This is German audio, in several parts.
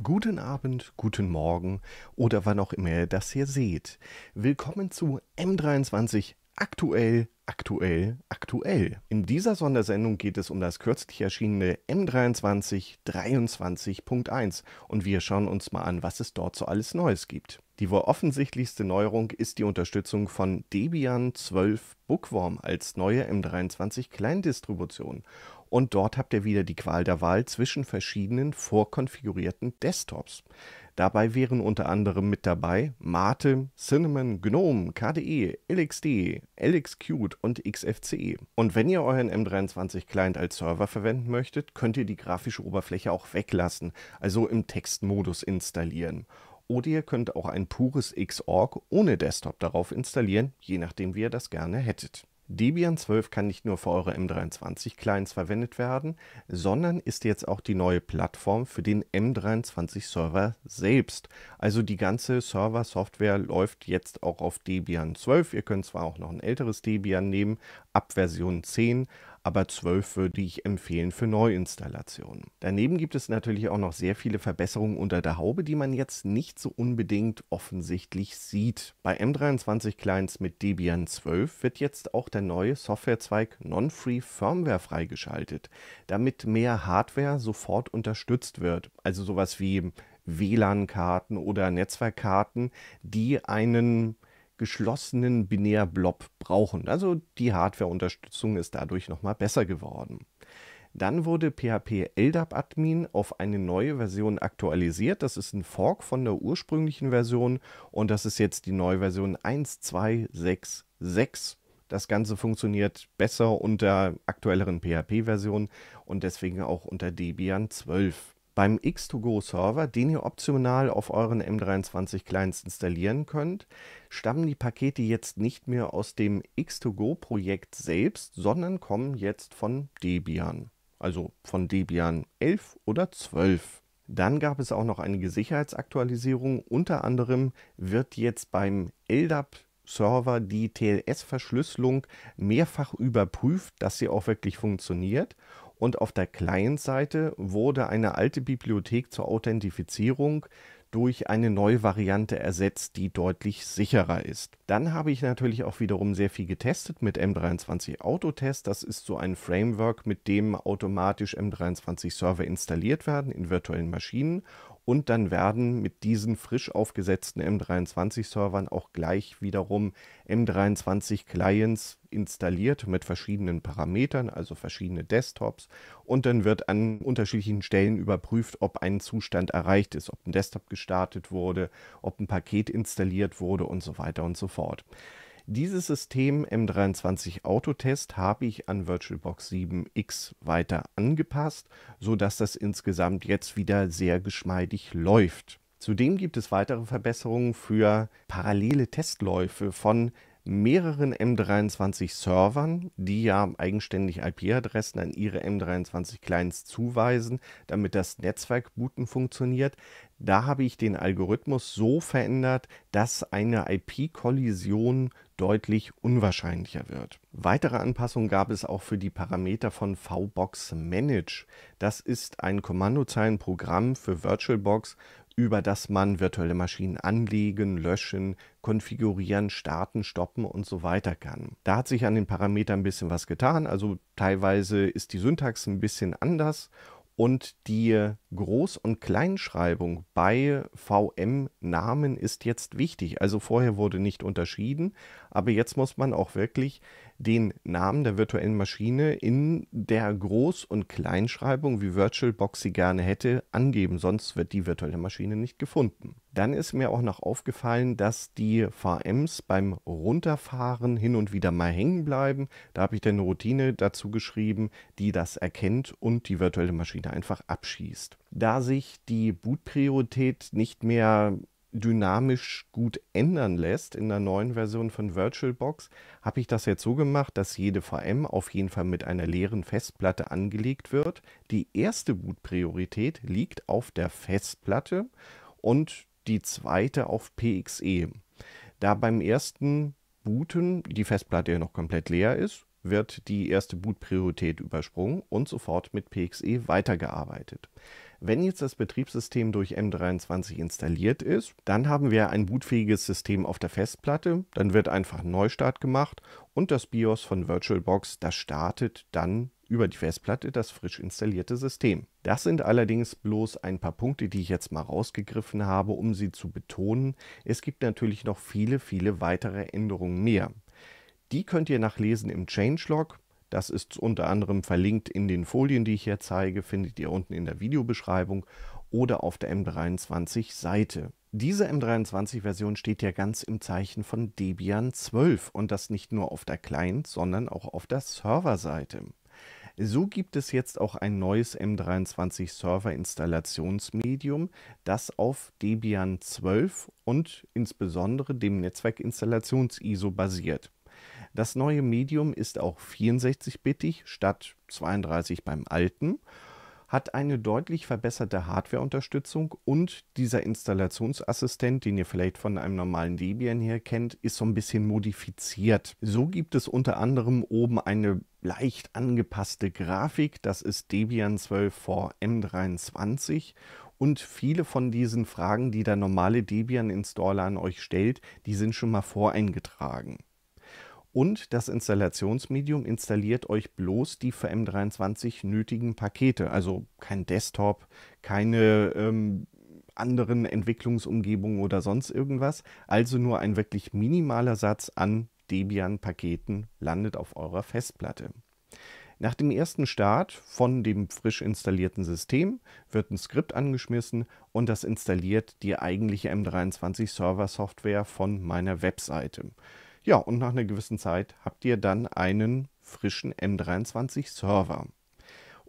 Guten Abend, guten Morgen oder wann auch immer ihr das hier seht. Willkommen zu M23 aktuell, aktuell, aktuell. In dieser Sondersendung geht es um das kürzlich erschienene M23 23.1 und wir schauen uns mal an, was es dort so alles Neues gibt. Die wohl offensichtlichste Neuerung ist die Unterstützung von Debian 12 Bookworm als neue M23 Kleindistribution. Und dort habt ihr wieder die Qual der Wahl zwischen verschiedenen vorkonfigurierten Desktops. Dabei wären unter anderem mit dabei Mate, Cinnamon, GNOME, KDE, LXD, LXQt und XFCE. Und wenn ihr euren M23-Client als Server verwenden möchtet, könnt ihr die grafische Oberfläche auch weglassen, also im Textmodus installieren. Oder ihr könnt auch ein pures Xorg ohne Desktop darauf installieren, je nachdem wie ihr das gerne hättet. Debian 12 kann nicht nur für eure M23-Clients verwendet werden, sondern ist jetzt auch die neue Plattform für den M23-Server selbst. Also die ganze Server-Software läuft jetzt auch auf Debian 12. Ihr könnt zwar auch noch ein älteres Debian nehmen, ab Version 10, aber 12 würde ich empfehlen für Neuinstallationen. Daneben gibt es natürlich auch noch sehr viele Verbesserungen unter der Haube, die man jetzt nicht so unbedingt offensichtlich sieht. Bei M23 Clients mit Debian 12 wird jetzt auch der neue Softwarezweig Non-Free Firmware freigeschaltet, damit mehr Hardware sofort unterstützt wird. Also sowas wie WLAN-Karten oder Netzwerkkarten, die einen geschlossenen Binärblob brauchen. Also die Hardware-Unterstützung ist dadurch nochmal besser geworden. Dann wurde PHP LDAP Admin auf eine neue Version aktualisiert. Das ist ein Fork von der ursprünglichen Version und das ist jetzt die neue Version 1.2.6.6. Das Ganze funktioniert besser unter aktuelleren PHP-Versionen und deswegen auch unter Debian 12 beim X2Go-Server, den ihr optional auf euren M23-Clients installieren könnt, stammen die Pakete jetzt nicht mehr aus dem X2Go-Projekt selbst, sondern kommen jetzt von Debian. Also von Debian 11 oder 12. Dann gab es auch noch einige Sicherheitsaktualisierungen. Unter anderem wird jetzt beim LDAP Server die TLS-Verschlüsselung mehrfach überprüft, dass sie auch wirklich funktioniert und auf der Client-Seite wurde eine alte Bibliothek zur Authentifizierung durch eine neue Variante ersetzt, die deutlich sicherer ist. Dann habe ich natürlich auch wiederum sehr viel getestet mit M23 Autotest. Das ist so ein Framework, mit dem automatisch M23 Server installiert werden in virtuellen Maschinen und dann werden mit diesen frisch aufgesetzten M23-Servern auch gleich wiederum M23-Clients installiert mit verschiedenen Parametern, also verschiedene Desktops. Und dann wird an unterschiedlichen Stellen überprüft, ob ein Zustand erreicht ist, ob ein Desktop gestartet wurde, ob ein Paket installiert wurde und so weiter und so fort. Dieses System m 23 Autotest habe ich an VirtualBox 7X weiter angepasst, sodass das insgesamt jetzt wieder sehr geschmeidig läuft. Zudem gibt es weitere Verbesserungen für parallele Testläufe von mehreren M23-Servern, die ja eigenständig IP-Adressen an ihre M23-Clients zuweisen, damit das Netzwerkbooten funktioniert. Da habe ich den Algorithmus so verändert, dass eine IP-Kollision deutlich unwahrscheinlicher wird. Weitere Anpassungen gab es auch für die Parameter von VBox Manage. Das ist ein Kommandozeilenprogramm für VirtualBox über das man virtuelle Maschinen anlegen, löschen, konfigurieren, starten, stoppen und so weiter kann. Da hat sich an den Parametern ein bisschen was getan. Also teilweise ist die Syntax ein bisschen anders und die Groß- und Kleinschreibung bei VM-Namen ist jetzt wichtig. Also vorher wurde nicht unterschieden, aber jetzt muss man auch wirklich den Namen der virtuellen Maschine in der Groß- und Kleinschreibung, wie VirtualBox sie gerne hätte, angeben. Sonst wird die virtuelle Maschine nicht gefunden. Dann ist mir auch noch aufgefallen, dass die VMs beim Runterfahren hin und wieder mal hängen bleiben. Da habe ich dann eine Routine dazu geschrieben, die das erkennt und die virtuelle Maschine einfach abschießt. Da sich die Bootpriorität nicht mehr dynamisch gut ändern lässt in der neuen Version von VirtualBox, habe ich das jetzt so gemacht, dass jede VM auf jeden Fall mit einer leeren Festplatte angelegt wird. Die erste Bootpriorität liegt auf der Festplatte und die zweite auf PXE. Da beim ersten Booten die Festplatte ja noch komplett leer ist, wird die erste Bootpriorität übersprungen und sofort mit PXE weitergearbeitet. Wenn jetzt das Betriebssystem durch M23 installiert ist, dann haben wir ein bootfähiges System auf der Festplatte, dann wird einfach Neustart gemacht und das BIOS von VirtualBox, das startet dann über die Festplatte das frisch installierte System. Das sind allerdings bloß ein paar Punkte, die ich jetzt mal rausgegriffen habe, um sie zu betonen. Es gibt natürlich noch viele, viele weitere Änderungen mehr. Die könnt ihr nachlesen im Changelog. Das ist unter anderem verlinkt in den Folien, die ich hier zeige, findet ihr unten in der Videobeschreibung oder auf der M23-Seite. Diese M23-Version steht ja ganz im Zeichen von Debian 12 und das nicht nur auf der Client, sondern auch auf der Serverseite. So gibt es jetzt auch ein neues M23 Server Installationsmedium, das auf Debian 12 und insbesondere dem netzwerkinstallations ISO basiert. Das neue Medium ist auch 64-bittig statt 32 beim alten, hat eine deutlich verbesserte Hardwareunterstützung und dieser Installationsassistent, den ihr vielleicht von einem normalen Debian her kennt, ist so ein bisschen modifiziert. So gibt es unter anderem oben eine leicht angepasste Grafik, das ist Debian 12 vor M23 und viele von diesen Fragen, die der normale Debian-Installer an euch stellt, die sind schon mal voreingetragen und das Installationsmedium installiert euch bloß die für M23 nötigen Pakete, also kein Desktop, keine ähm, anderen Entwicklungsumgebungen oder sonst irgendwas. Also nur ein wirklich minimaler Satz an Debian-Paketen landet auf eurer Festplatte. Nach dem ersten Start von dem frisch installierten System wird ein Skript angeschmissen und das installiert die eigentliche M23-Server-Software von meiner Webseite. Ja, und nach einer gewissen Zeit habt ihr dann einen frischen M23-Server.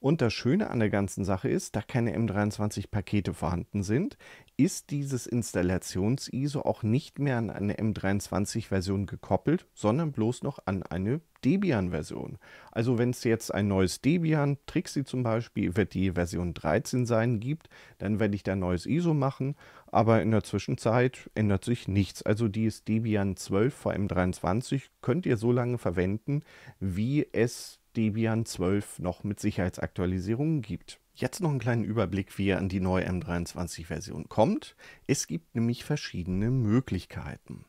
Und das Schöne an der ganzen Sache ist, da keine M23-Pakete vorhanden sind, ist dieses Installations-ISO auch nicht mehr an eine M23-Version gekoppelt, sondern bloß noch an eine Debian-Version. Also wenn es jetzt ein neues Debian, Trixie zum Beispiel, wird die Version 13 sein, gibt, dann werde ich da ein neues ISO machen, aber in der Zwischenzeit ändert sich nichts. Also dieses Debian 12 vor m 23 könnt ihr so lange verwenden, wie es Debian 12 noch mit Sicherheitsaktualisierungen gibt. Jetzt noch einen kleinen Überblick, wie ihr an die neue M23-Version kommt. Es gibt nämlich verschiedene Möglichkeiten.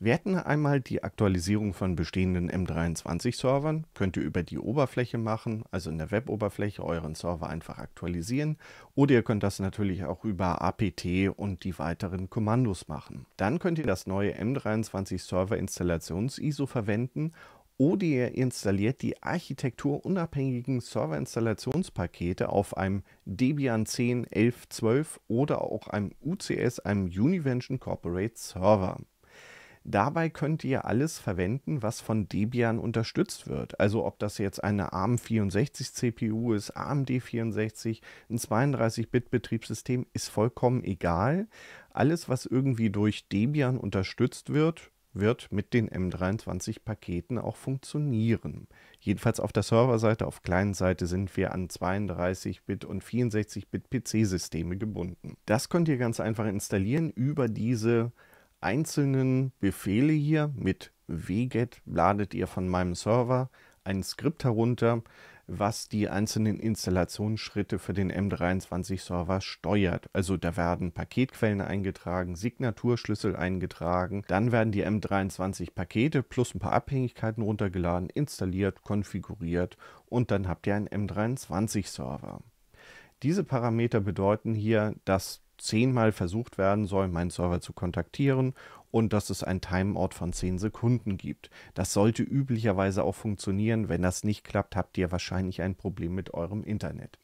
Wir hätten einmal die Aktualisierung von bestehenden M23-Servern. Könnt ihr über die Oberfläche machen, also in der Web-Oberfläche euren Server einfach aktualisieren. Oder ihr könnt das natürlich auch über APT und die weiteren Kommandos machen. Dann könnt ihr das neue M23-Server-Installations-ISO verwenden ODR installiert die architekturunabhängigen Serverinstallationspakete auf einem Debian 10, 11, 12 oder auch einem UCS, einem Univention Corporate Server. Dabei könnt ihr alles verwenden, was von Debian unterstützt wird. Also ob das jetzt eine ARM64 CPU ist, AMD64, ein 32-Bit-Betriebssystem, ist vollkommen egal. Alles, was irgendwie durch Debian unterstützt wird, wird mit den M23-Paketen auch funktionieren. Jedenfalls auf der Serverseite, auf Client-Seite sind wir an 32-Bit und 64-Bit PC-Systeme gebunden. Das könnt ihr ganz einfach installieren über diese einzelnen Befehle hier. Mit wget ladet ihr von meinem Server ein Skript herunter, was die einzelnen Installationsschritte für den M23-Server steuert. Also da werden Paketquellen eingetragen, Signaturschlüssel eingetragen, dann werden die M23-Pakete plus ein paar Abhängigkeiten runtergeladen, installiert, konfiguriert und dann habt ihr einen M23-Server. Diese Parameter bedeuten hier, dass zehnmal versucht werden soll, meinen Server zu kontaktieren und dass es einen Timeout von 10 Sekunden gibt. Das sollte üblicherweise auch funktionieren. Wenn das nicht klappt, habt ihr wahrscheinlich ein Problem mit eurem Internet.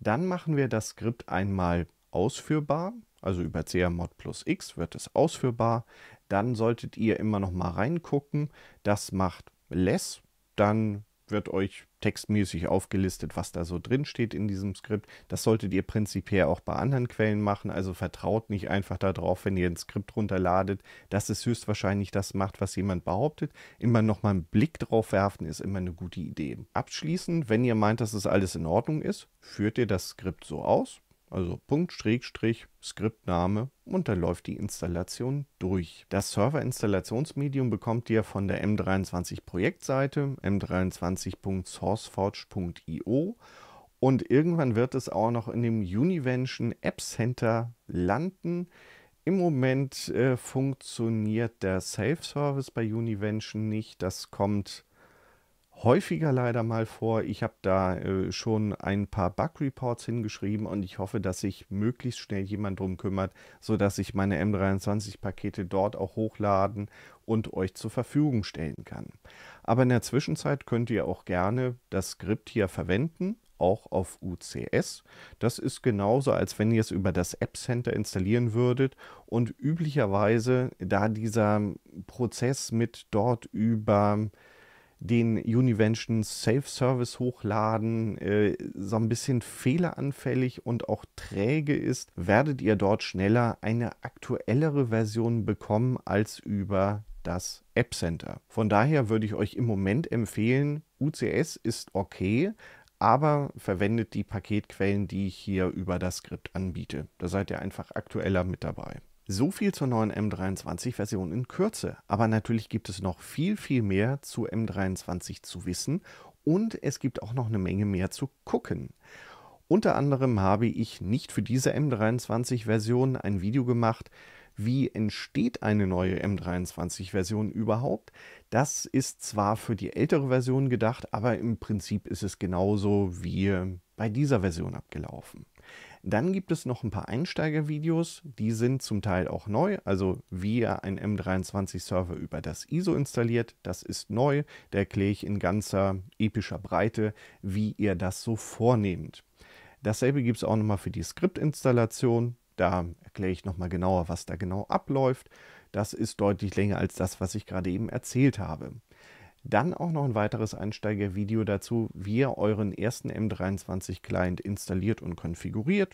Dann machen wir das Skript einmal ausführbar, also über CRMod plus X wird es ausführbar. Dann solltet ihr immer noch mal reingucken. Das macht less, dann wird euch textmäßig aufgelistet, was da so drin steht in diesem Skript. Das solltet ihr prinzipiell auch bei anderen Quellen machen. Also vertraut nicht einfach darauf, wenn ihr ein Skript runterladet, dass es höchstwahrscheinlich das macht, was jemand behauptet. Immer nochmal einen Blick drauf werfen ist immer eine gute Idee. Abschließend, wenn ihr meint, dass es alles in Ordnung ist, führt ihr das Skript so aus, also Punkt, Schrägstrich, Skriptname und dann läuft die Installation durch. Das Server-Installationsmedium bekommt ihr von der M23-Projektseite m23.sourceforge.io und irgendwann wird es auch noch in dem Univention App Center landen. Im Moment äh, funktioniert der Safe Service bei Univention nicht. Das kommt häufiger leider mal vor. Ich habe da äh, schon ein paar Bug-Reports hingeschrieben und ich hoffe, dass sich möglichst schnell jemand drum kümmert, sodass ich meine M23-Pakete dort auch hochladen und euch zur Verfügung stellen kann. Aber in der Zwischenzeit könnt ihr auch gerne das Skript hier verwenden auch auf UCS. Das ist genauso, als wenn ihr es über das App Center installieren würdet. Und üblicherweise, da dieser Prozess mit dort über den Univention Safe Service hochladen, äh, so ein bisschen fehleranfällig und auch träge ist, werdet ihr dort schneller eine aktuellere Version bekommen als über das App Center. Von daher würde ich euch im Moment empfehlen, UCS ist okay, aber verwendet die Paketquellen, die ich hier über das Skript anbiete. Da seid ihr einfach aktueller mit dabei. So viel zur neuen M23-Version in Kürze. Aber natürlich gibt es noch viel, viel mehr zu M23 zu wissen und es gibt auch noch eine Menge mehr zu gucken. Unter anderem habe ich nicht für diese M23-Version ein Video gemacht, wie entsteht eine neue M23-Version überhaupt. Das ist zwar für die ältere Version gedacht, aber im Prinzip ist es genauso wie bei dieser Version abgelaufen. Dann gibt es noch ein paar Einsteigervideos, die sind zum Teil auch neu, also wie ihr einen M23-Server über das ISO installiert, das ist neu, da erkläre ich in ganzer epischer Breite, wie ihr das so vornehmt. Dasselbe gibt es auch nochmal für die Skriptinstallation, da erkläre ich nochmal genauer, was da genau abläuft. Das ist deutlich länger als das, was ich gerade eben erzählt habe. Dann auch noch ein weiteres Einsteigervideo dazu, wie ihr euren ersten M23 Client installiert und konfiguriert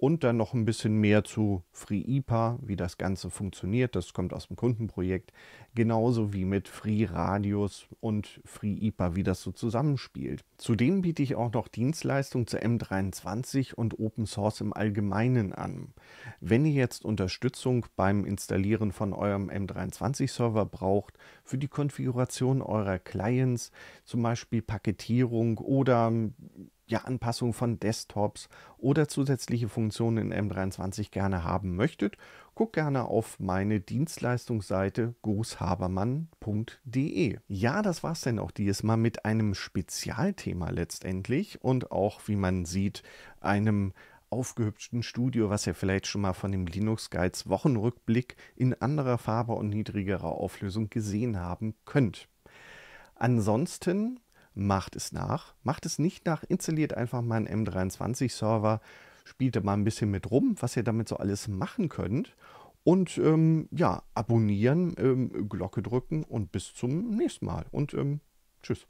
und dann noch ein bisschen mehr zu FreeIPA, wie das Ganze funktioniert. Das kommt aus dem Kundenprojekt. Genauso wie mit FreeRadius und FreeIPA, wie das so zusammenspielt. Zudem biete ich auch noch Dienstleistungen zu M23 und Open Source im Allgemeinen an. Wenn ihr jetzt Unterstützung beim Installieren von eurem M23-Server braucht, für die Konfiguration eurer Clients, zum Beispiel Paketierung oder ja, Anpassung von Desktops oder zusätzliche Funktionen in M23 gerne haben möchtet, guck gerne auf meine Dienstleistungsseite großhabermann.de. Ja, das war's denn auch diesmal mit einem Spezialthema letztendlich und auch, wie man sieht, einem aufgehübschten Studio, was ihr vielleicht schon mal von dem Linux Guides Wochenrückblick in anderer Farbe und niedrigerer Auflösung gesehen haben könnt. Ansonsten macht es nach. Macht es nicht nach, installiert einfach mal einen M23-Server, spielt da mal ein bisschen mit rum, was ihr damit so alles machen könnt. Und ähm, ja, abonnieren, ähm, Glocke drücken und bis zum nächsten Mal. Und ähm, tschüss.